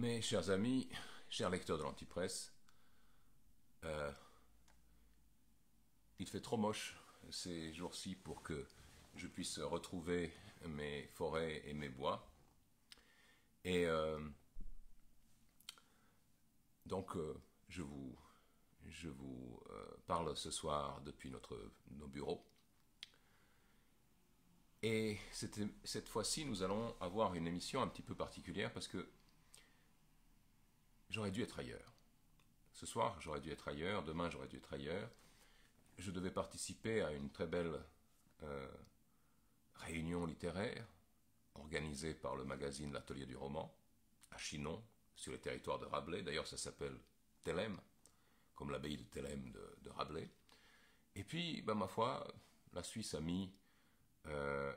Mes chers amis, chers lecteurs de l'Antipresse, euh, il fait trop moche ces jours-ci pour que je puisse retrouver mes forêts et mes bois. Et euh, donc, euh, je vous, je vous parle ce soir depuis notre, nos bureaux. Et cette fois-ci, nous allons avoir une émission un petit peu particulière parce que j'aurais dû être ailleurs. Ce soir, j'aurais dû être ailleurs, demain, j'aurais dû être ailleurs. Je devais participer à une très belle euh, réunion littéraire organisée par le magazine L'Atelier du roman, à Chinon, sur les territoires de Rabelais. D'ailleurs, ça s'appelle Télème, comme l'abbaye de Télème de, Rabelais. Et puis, ben, ma foi, la Suisse a mis euh,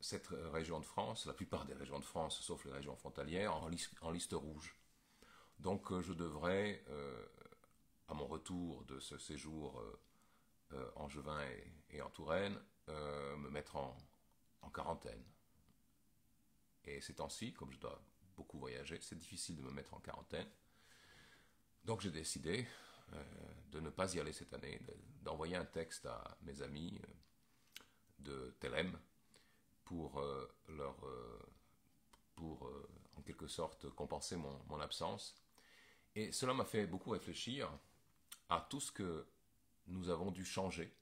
cette région de France, la plupart des régions de France, sauf les régions frontalières, en liste rouge. Donc euh, je devrais, euh, à mon retour de ce séjour en euh, et, et, en Touraine, me mettre en, quarantaine. Et ces temps-ci, comme je dois beaucoup voyager, c'est difficile de me mettre en quarantaine. Donc j'ai décidé de ne pas y aller cette année, d'envoyer un texte à mes amis de Telem pour leur, pour en quelque sorte compenser mon absence. Et cela m'a fait beaucoup réfléchir à tout ce que nous avons dû changer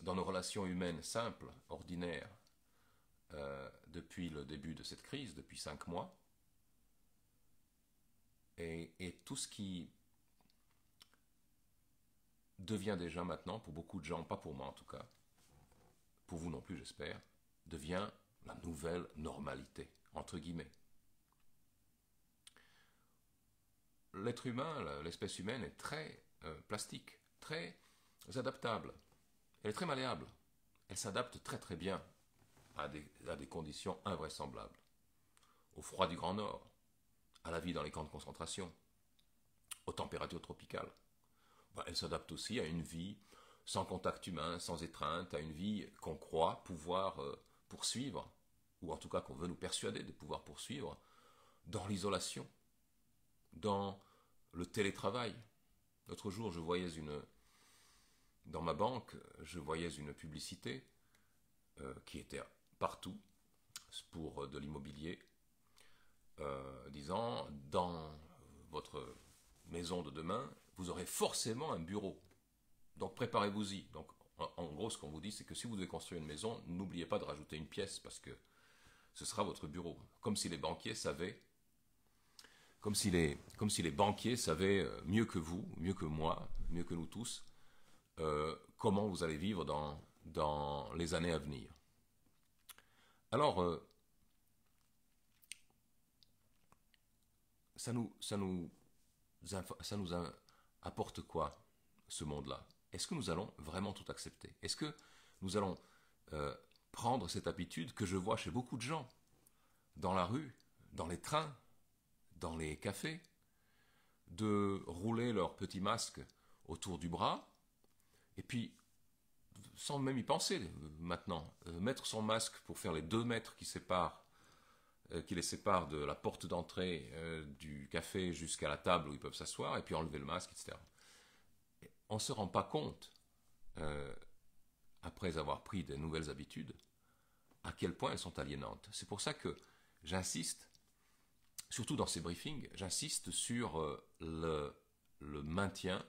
dans nos relations humaines simples, ordinaires, euh, depuis le début de cette crise, depuis cinq mois, et tout ce qui devient déjà maintenant, pour beaucoup de gens, pas pour moi en tout cas, pour vous non plus j'espère, devient la nouvelle normalité, entre guillemets. l'être humain, l'espèce humaine est très euh, plastique, très adaptable. Elle est très malléable. Elle s'adapte très très bien à des, à des conditions invraisemblables. Au froid du Grand Nord, à la vie dans les camps de concentration, aux températures tropicales. Bah, elle s'adapte aussi à une vie sans contact humain, sans étreinte, à une vie qu'on croit pouvoir euh, poursuivre, ou en tout cas qu'on veut nous persuader de pouvoir poursuivre, dans l'isolation, dans le télétravail. L'autre jour, je voyais une. Dans ma banque, je voyais une publicité euh, qui était partout pour euh, de l'immobilier, euh, disant dans votre maison de demain, vous aurez forcément un bureau. Donc préparez-vous-y. Donc en, en gros, ce qu'on vous dit, c'est que si vous devez construire une maison, n'oubliez pas de rajouter une pièce parce que ce sera votre bureau. Comme si les banquiers savaient comme si les, banquiers savaient euh, mieux que vous, mieux que moi, mieux que nous tous, euh, comment vous allez vivre dans, les années à venir. Alors, euh, ça nous, ça nous, apporte quoi, ce monde-là Est-ce que nous allons vraiment tout accepter Est-ce que nous allons prendre cette habitude que je vois chez beaucoup de gens, dans la rue, dans les trains, dans les cafés, de rouler leur petit masque autour du bras, et puis, sans même y penser euh, maintenant, euh, mettre son masque pour faire les deux mètres qui séparent euh, qui les séparent de la porte d'entrée du café jusqu'à la table où ils peuvent s'asseoir, et puis enlever le masque, etc. on ne se rend pas compte, après avoir pris des nouvelles habitudes, à quel point elles sont aliénantes. C'est pour ça que j'insiste surtout dans ces briefings, j'insiste sur euh, le, maintien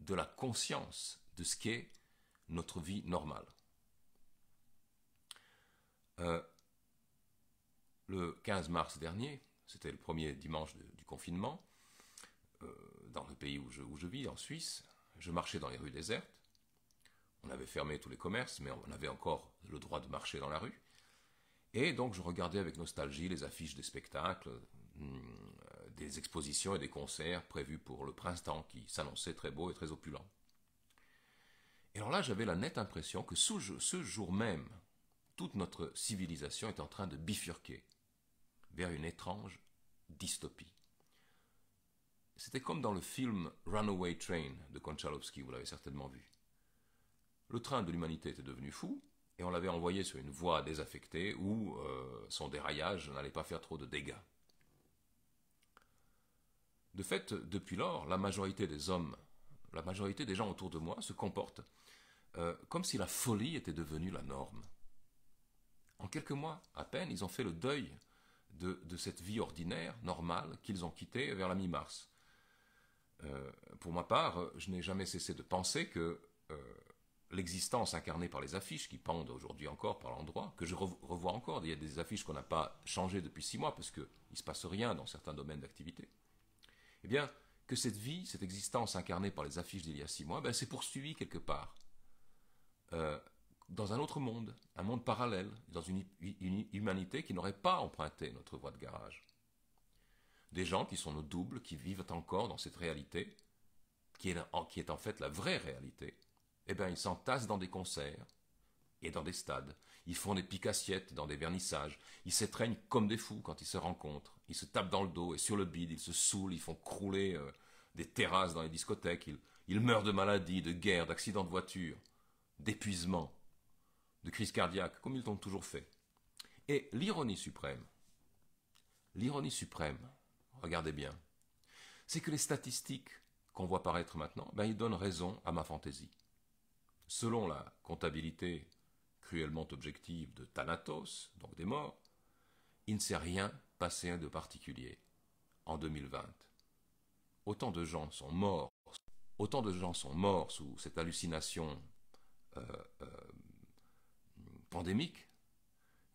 de la conscience de ce qu'est notre vie normale. Euh, le 15 mars dernier, c'était le premier dimanche du confinement, euh, dans le pays où je, vis, en Suisse, je marchais dans les rues désertes. On avait fermé tous les commerces, mais on avait encore le droit de marcher dans la rue. Et donc je regardais avec nostalgie les affiches des spectacles, euh, des expositions et des concerts prévus pour le printemps qui s'annonçait très beau et très opulent. Et alors là, j'avais la nette impression que ce jour même, toute notre civilisation est en train de bifurquer vers une étrange dystopie. C'était comme dans le film Runaway Train de Konchalovsky, vous l'avez certainement vu. Le train de l'humanité était devenu fou, et on l'avait envoyé sur une voie désaffectée où euh, son déraillage n'allait pas faire trop de dégâts. De fait, depuis lors, la majorité des hommes, la majorité des gens autour de moi se comportent euh, comme si la folie était devenue la norme. En quelques mois à peine, ils ont fait le deuil de, cette vie ordinaire, normale, qu'ils ont quittée vers la mi-mars. Euh, pour ma part, je n'ai jamais cessé de penser que euh, l'existence incarnée par les affiches qui pendent aujourd'hui encore par l'endroit, que je revois encore, il y a des affiches qu'on n'a pas changées depuis six mois parce qu'il ne se passe rien dans certains domaines d'activité, eh bien, que cette vie, cette existence incarnée par les affiches d'il y a six mois, ben, s'est poursuivie quelque part, euh, dans un autre monde, un monde parallèle, dans une, humanité qui n'aurait pas emprunté notre voie de garage. Des gens qui sont nos doubles, qui vivent encore dans cette réalité, qui est, en, fait la vraie réalité, eh bien, ils s'entassent dans des concerts et dans des stades. Ils font des picassiettes dans des vernissages. Ils s'étreignent comme des fous quand ils se rencontrent. Ils se tapent dans le dos et sur le bide, ils se saoulent, ils font crouler euh, des terrasses dans les discothèques, ils, meurent de maladies, de guerres, d'accidents de voiture, d'épuisement, de crises cardiaques, comme ils l'ont toujours fait. Et l'ironie suprême, l'ironie suprême, regardez bien, c'est que les statistiques qu'on voit paraître maintenant, ben, ils donnent raison à ma fantaisie. Selon la comptabilité cruellement objective de Thanatos, donc des morts, il ne sait rien passer un de particulier en 2020. Autant de gens sont morts, autant de gens sont morts sous cette hallucination euh, euh, pandémique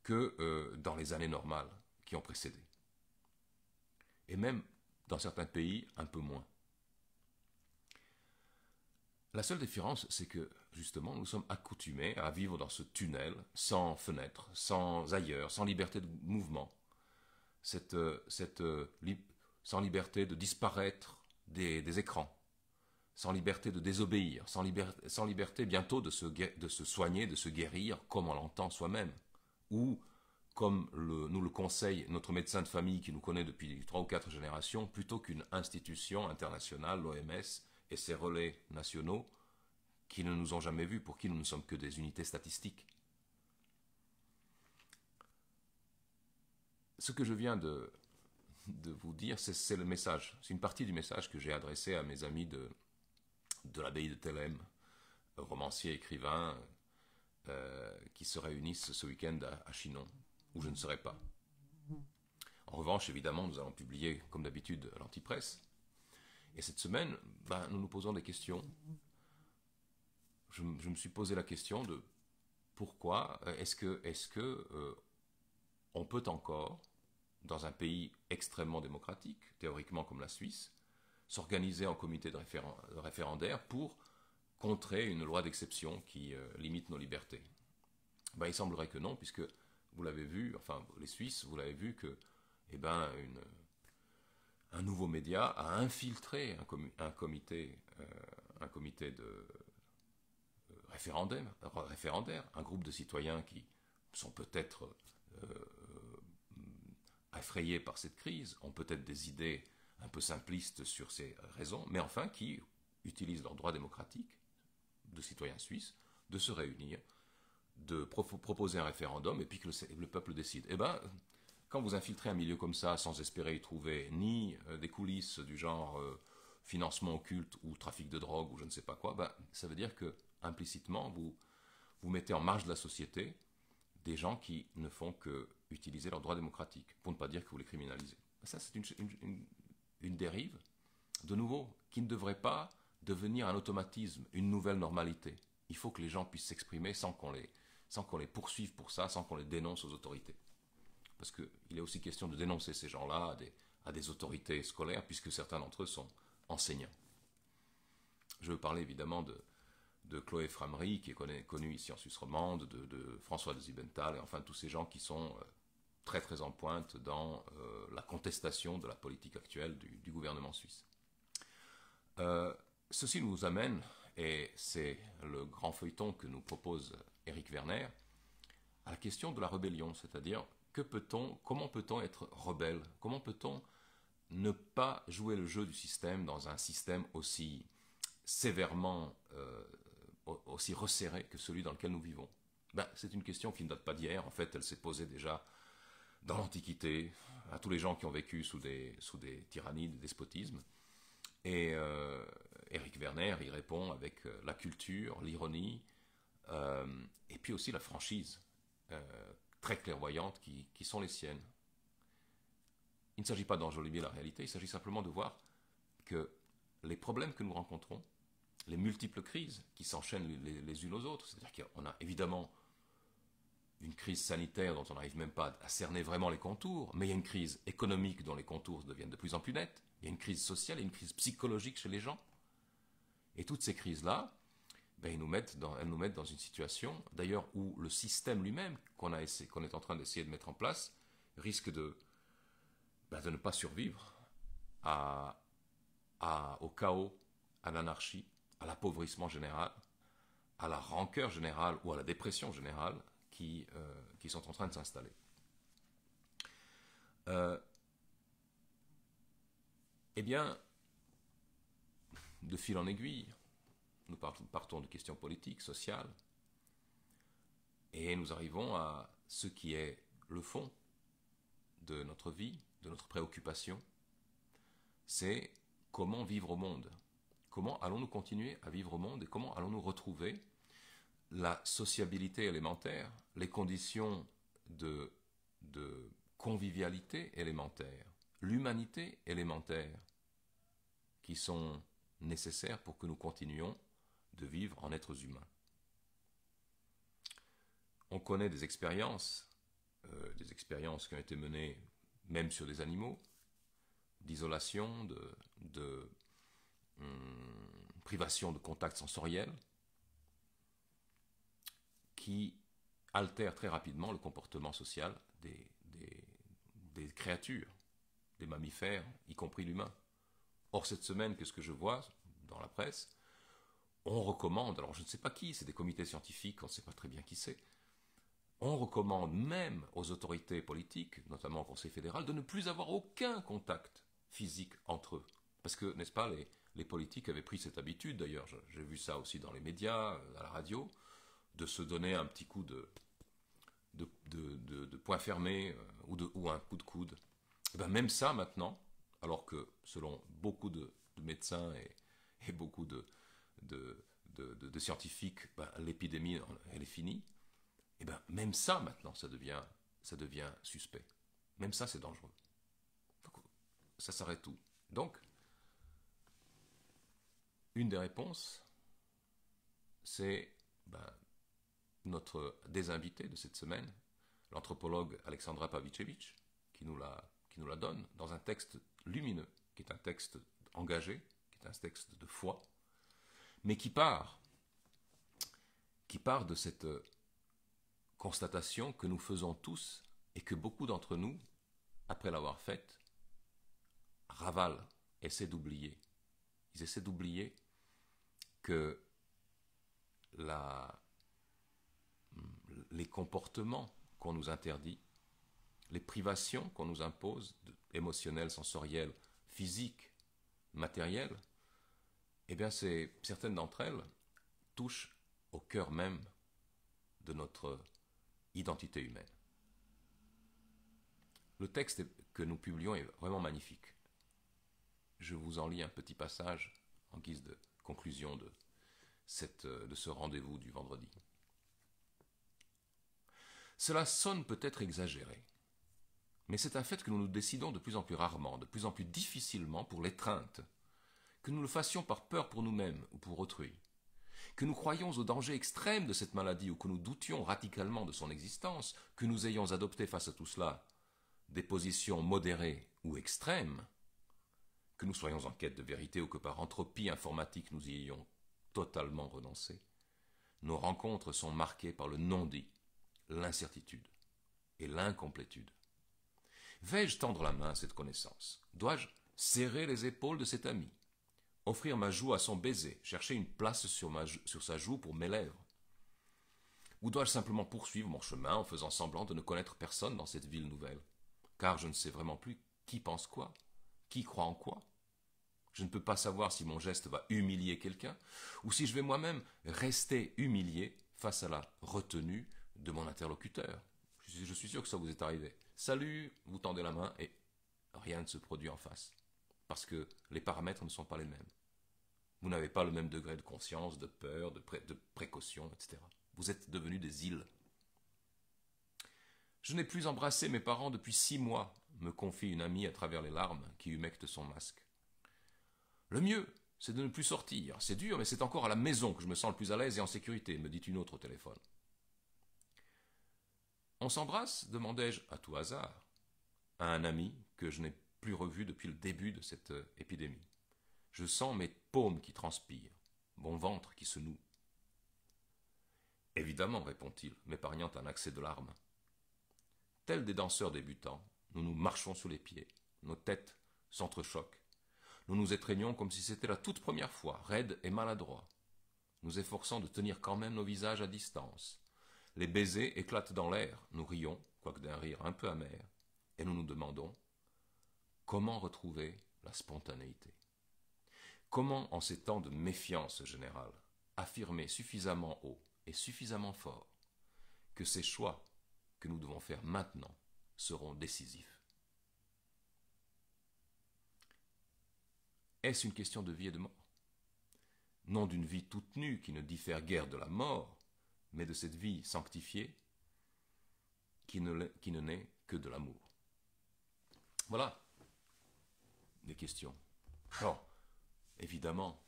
que euh, dans les années normales qui ont précédé. Et même dans certains pays, un peu moins. La seule différence, c'est que justement, nous sommes accoutumés à vivre dans ce tunnel, sans fenêtre, sans ailleurs, sans liberté de mouvement cette, euh, euh, sans liberté de disparaître des, écrans, sans liberté de désobéir, sans, liberté bientôt de se, se soigner, de se guérir comme on l'entend soi-même, ou comme le, nous le conseille notre médecin de famille qui nous connaît depuis trois ou quatre générations, plutôt qu'une institution internationale, l'OMS, et ses relais nationaux, qui ne nous ont jamais vus, pour qui nous ne sommes que des unités statistiques. ce que je viens de, vous dire, c'est le message. C'est une partie du message que j'ai adressé à mes amis de, l'abbaye de Thélème, romanciers, écrivains, euh, qui se réunissent ce week-end à, Chinon, où je ne serai pas. En revanche, évidemment, nous allons publier, comme d'habitude, l'antipresse. Et cette semaine, ben, nous nous posons des questions. Je, me suis posé la question de pourquoi euh, est-ce que, est -ce que euh, on peut encore dans un pays extrêmement démocratique, théoriquement comme la Suisse, s'organiser en comité de référendaire pour contrer une loi d'exception qui euh, limite nos libertés ben, Il semblerait que non, puisque vous l'avez vu, enfin les Suisses, vous l'avez vu que eh ben, un nouveau média a infiltré un, comité, euh, un comité de euh, référendaire, référendaire, un groupe de citoyens qui sont peut-être effrayés par cette crise, ont peut-être des idées un peu simplistes sur ces raisons, mais enfin qui utilisent leur droit démocratique, de citoyens suisses de se réunir, de proposer un référendum et puis que le, peuple décide. Eh bien, quand vous infiltrez un milieu comme ça sans espérer y trouver ni euh, des coulisses du genre euh, financement occulte ou trafic de drogue ou je ne sais pas quoi, ben, ça veut dire que implicitement vous vous mettez en marge de la société des gens qui ne font que utiliser leurs droits démocratiques, pour ne pas dire que vous les criminalisez. Ben, ça, c'est une, dérive, de nouveau, qui ne devrait pas devenir un automatisme, une nouvelle normalité. Il faut que les gens puissent s'exprimer sans qu'on les, sans qu'on les poursuive pour ça, sans qu'on les dénonce aux autorités. Parce qu'il est aussi question de dénoncer ces gens-là à des, autorités scolaires, puisque certains d'entre eux sont enseignants. Je veux parler évidemment de, de Chloé Framery, qui est connue, ici en Suisse romande, de, de François de Zibenthal, et enfin tous ces gens qui sont euh, très très en pointe dans euh, la contestation de la politique actuelle du, gouvernement suisse. Euh, ceci nous amène, et c'est le grand feuilleton que nous propose Eric Werner, à la question de la rébellion, c'est-à-dire que peut-on, comment peut-on être rebelle Comment peut-on ne pas jouer le jeu du système dans un système aussi sévèrement, euh, aussi resserré que celui dans lequel nous vivons ben, C'est une question qui ne date pas d'hier, en fait elle s'est posée déjà dans l'Antiquité, à tous les gens qui ont vécu sous des, sous des tyrannies, des despotismes. Et Eric euh, Werner y répond avec euh, la culture, l'ironie, euh, et puis aussi la franchise très clairvoyante qui, sont les siennes. Il ne s'agit pas d'enjoliver la réalité, il s'agit simplement de voir que les problèmes que nous rencontrons, les multiples crises qui s'enchaînent les, les, unes aux autres, c'est-à-dire qu'on a évidemment une crise sanitaire dont on n'arrive même pas à cerner vraiment les contours, mais il y a une crise économique dont les contours deviennent de plus en plus nets, il y a une crise sociale, et une crise psychologique chez les gens. Et toutes ces crises-là, ben, elles nous mettent dans une situation, d'ailleurs, où le système lui-même qu'on est en train d'essayer de mettre en place risque de, ben, ne pas survivre au chaos, à l'anarchie, à l'appauvrissement général, à la rancœur générale ou à la dépression générale euh, qui, sont en train de s'installer. Euh, eh bien, de fil en aiguille, nous partons de questions politiques, sociales, et nous arrivons à ce qui est le fond de notre vie, de notre préoccupation, c'est comment vivre au monde, comment allons-nous continuer à vivre au monde et comment allons-nous retrouver la sociabilité élémentaire, les conditions de, convivialité élémentaire, l'humanité élémentaire, qui sont nécessaires pour que nous continuions de vivre en êtres humains. On connaît des expériences, euh, des expériences qui ont été menées même sur des animaux, d'isolation, de, hum, privation de contact sensoriel, qui altère très rapidement le comportement social des, créatures, des mammifères, y compris l'humain. Or, cette semaine, qu'est-ce que je vois dans la presse On recommande, alors je ne sais pas qui, c'est des comités scientifiques, on ne sait pas très bien qui c'est, on recommande même aux autorités politiques, notamment au Conseil fédéral, de ne plus avoir aucun contact physique entre eux. Parce que, n'est-ce pas, les politiques avaient pris cette habitude, d'ailleurs, j'ai vu ça aussi dans les médias, euh, à la radio, de se donner un petit coup de, de, de, de, fermé euh, ou, de, ou un coup de coude. Et eh ben, même ça maintenant, alors que selon beaucoup de, médecins et, et, beaucoup de, de, scientifiques, ben, l'épidémie, elle est finie. Et eh ben même ça maintenant, ça devient, ça devient suspect. Même ça, c'est dangereux. ça s'arrête tout. Donc, une des réponses, c'est ben, notre désinvité de cette semaine, l'anthropologue Alexandra Pavicevic, qui nous, la, qui nous la donne dans un texte lumineux, qui est un texte engagé, qui est un texte de foi, mais qui part, qui part de cette constatation que nous faisons tous et que beaucoup d'entre nous, après l'avoir faite, ravalent, essaient d'oublier. Ils essaient d'oublier que la les comportements qu'on nous interdit, les privations qu'on nous impose, émotionnelles, sensorielles, physiques, matérielles, eh bien, certaines d'entre elles touchent au cœur même de notre identité humaine. Le texte que nous publions est vraiment magnifique. Je vous en lis un petit passage en guise de conclusion de, cette, de ce rendez-vous du vendredi. Cela sonne peut-être exagéré, mais c'est un fait que nous nous décidons de plus en plus rarement, de plus en plus difficilement pour l'étreinte, que nous le fassions par peur pour nous-mêmes ou pour autrui, que nous croyions au danger extrême de cette maladie ou que nous doutions radicalement de son existence, que nous ayons adopté face à tout cela des positions modérées ou extrêmes, que nous soyons en quête de vérité ou que par entropie informatique nous y ayons totalement renoncé, nos rencontres sont marquées par le non-dit, l'incertitude et l'incomplétude. Vais-je tendre la main à cette connaissance Dois-je serrer les épaules de cet ami Offrir ma joue à son baiser Chercher une place sur, sur sa joue pour mes lèvres Ou dois-je simplement poursuivre mon chemin en faisant semblant de ne connaître personne dans cette ville nouvelle Car je ne sais vraiment plus qui pense quoi, qui croit en quoi. Je ne peux pas savoir si mon geste va humilier quelqu'un ou si je vais moi-même rester humilié face à la retenue de mon interlocuteur. Je suis sûr que ça vous est arrivé. Salut, vous tendez la main et rien ne se produit en face. Parce que les paramètres ne sont pas les mêmes. Vous n'avez pas le même degré de conscience, de peur, de, de précaution, etc. Vous êtes devenus des îles. Je n'ai plus embrassé mes parents depuis six mois, me confie une amie à travers les larmes qui humecte son masque. Le mieux, c'est de ne plus sortir. C'est dur, mais c'est encore à la maison que je me sens le plus à l'aise et en sécurité, me dit une autre au téléphone. On s'embrasse demandai-je à tout hasard à un ami que je n'ai plus revu depuis le début de cette euh, épidémie. Je sens mes paumes qui transpirent, mon ventre qui se noue. Évidemment, répond-il, m'épargnant un accès de larmes. Tels des danseurs débutants, nous nous marchons sous les pieds, nos têtes s'entrechoquent. Nous nous étreignons comme si c'était la toute première fois, raides et maladroits, nous efforçant de tenir quand même nos visages à distance, les baisers éclatent dans l'air, nous rions, quoique d'un rire un peu amer, et nous nous demandons comment retrouver la spontanéité. Comment, en ces temps de méfiance générale, affirmer suffisamment haut et suffisamment fort que ces choix que nous devons faire maintenant seront décisifs Est-ce une question de vie et de mort Non d'une vie toute nue qui ne diffère guère de la mort, mais de cette vie sanctifiée qui ne, qui ne naît que de l'amour. Voilà des questions. Alors, évidemment,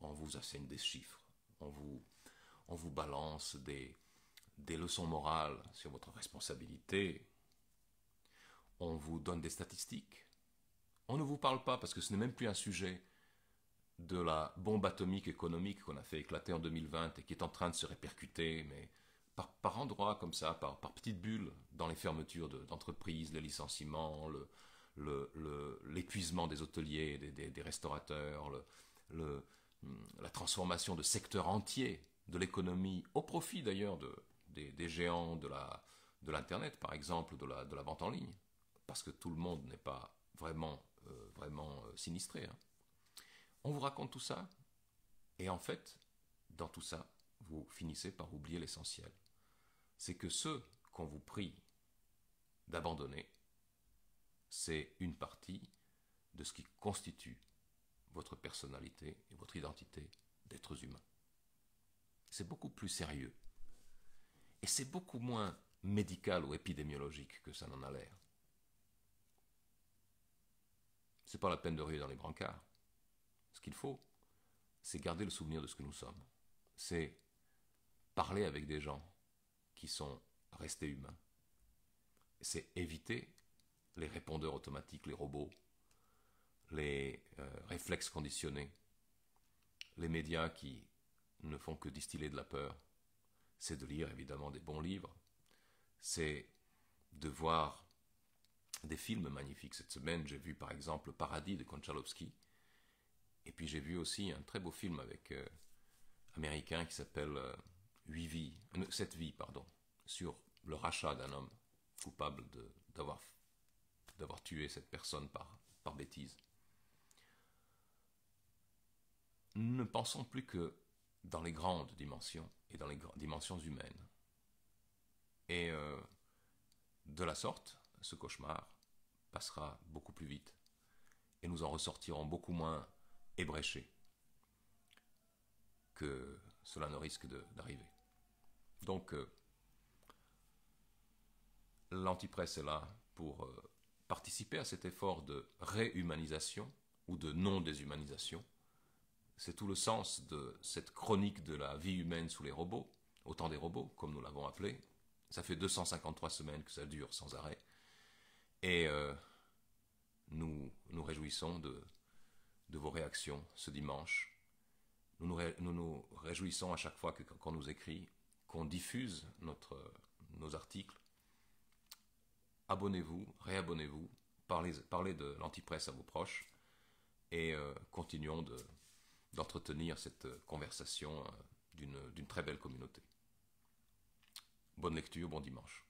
on vous assène des chiffres, on vous, on vous balance des, des leçons morales sur votre responsabilité, on vous donne des statistiques, on ne vous parle pas parce que ce n'est même plus un sujet de la bombe atomique économique qu'on a fait éclater en 2020 et qui est en train de se répercuter, mais par, endroits comme ça, par, petites bulles, dans les fermetures d'entreprises, les licenciements, l'épuisement des hôteliers, des, restaurateurs, hmm, la transformation de secteurs entiers de l'économie, au profit d'ailleurs des, géants de l'Internet, par exemple, de la, vente en ligne, parce que tout le monde n'est pas vraiment, euh, vraiment euh, sinistré. Hein. On vous raconte tout ça, et en fait, dans tout ça, vous finissez par oublier l'essentiel. C'est que ce qu'on vous prie d'abandonner, c'est une partie de ce qui constitue votre personnalité et votre identité d'êtres humains. C'est beaucoup plus sérieux. Et c'est beaucoup moins médical ou épidémiologique que ça n'en a l'air. C'est pas la peine de rire dans les brancards. Ce qu'il faut, c'est garder le souvenir de ce que nous sommes. C'est parler avec des gens qui sont restés humains. C'est éviter les répondeurs automatiques, les robots, les euh, réflexes conditionnés, les médias qui ne font que distiller de la peur. C'est de lire évidemment des bons livres. C'est de voir des films magnifiques. Cette semaine, j'ai vu par exemple Le Paradis de Konchalovsky, et puis j'ai vu aussi un très beau film avec euh, américain qui s'appelle euh, vies, 7 euh, vies, pardon, sur le rachat d'un homme coupable d'avoir d'avoir tué cette personne par, par bêtise. Ne pensons plus que dans les grandes dimensions et dans les dimensions humaines. Et euh, de la sorte, ce cauchemar passera beaucoup plus vite et nous en ressortirons beaucoup moins ébréché que cela ne risque d'arriver. Donc, euh, l'antipresse est là pour euh, participer à cet effort de réhumanisation ou de non-déshumanisation. C'est tout le sens de cette chronique de la vie humaine sous les robots, au temps des robots, comme nous l'avons appelé. Ça fait 253 semaines que ça dure sans arrêt. Et euh, nous nous réjouissons de de vos réactions ce dimanche. Nous nous, réjouissons à chaque fois que, qu'on nous écrit, qu'on diffuse notre, nos articles. Abonnez-vous, réabonnez-vous, parlez, parlez de l'antipresse à vos proches et euh, continuons de, d'entretenir cette conversation euh, d'une très belle communauté. Bonne lecture, bon dimanche.